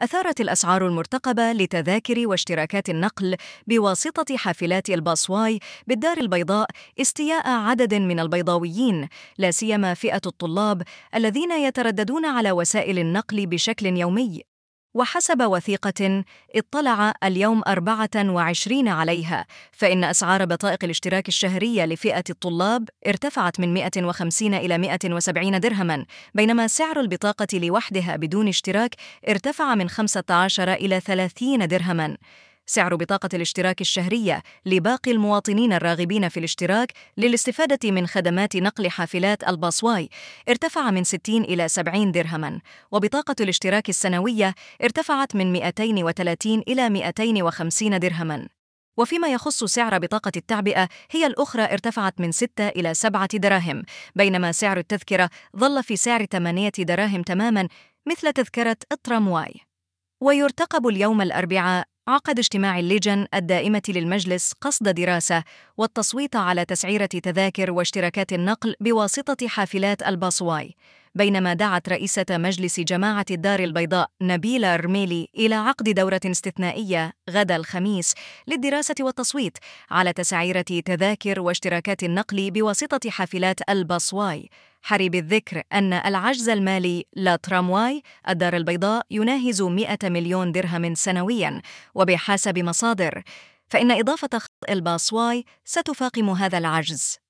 أثارت الأسعار المرتقبة لتذاكر واشتراكات النقل بواسطة حافلات الباصواي بالدار البيضاء استياء عدد من البيضاويين لا سيما فئة الطلاب الذين يترددون على وسائل النقل بشكل يومي وحسب وثيقة اطلع اليوم 24 عليها فإن أسعار بطائق الاشتراك الشهرية لفئة الطلاب ارتفعت من 150 إلى 170 درهما بينما سعر البطاقة لوحدها بدون اشتراك ارتفع من 15 إلى 30 درهما سعر بطاقة الاشتراك الشهرية لباقي المواطنين الراغبين في الاشتراك للاستفادة من خدمات نقل حافلات الباصواي ارتفع من 60 إلى 70 درهما وبطاقة الاشتراك السنوية ارتفعت من 230 إلى 250 درهما وفيما يخص سعر بطاقة التعبئة هي الأخرى ارتفعت من 6 إلى 7 دراهم بينما سعر التذكرة ظل في سعر 8 دراهم تماما مثل تذكرة الترامواي ويرتقب اليوم الأربعاء عقد اجتماع اللجن الدائمة للمجلس قصد دراسة والتصويت على تسعيرة تذاكر واشتراكات النقل بواسطة حافلات الباصواي، بينما دعت رئيسة مجلس جماعة الدار البيضاء نبيلة الرميلي إلى عقد دورة استثنائية غدا الخميس للدراسة والتصويت على تسعيرة تذاكر واشتراكات النقل بواسطة حافلات الباصواي، حري بالذكر أن العجز المالي لا ترامواي الدار البيضاء يناهز 100 مليون درهم سنوياً وبحسب مصادر فإن إضافة خط الباصواي ستفاقم هذا العجز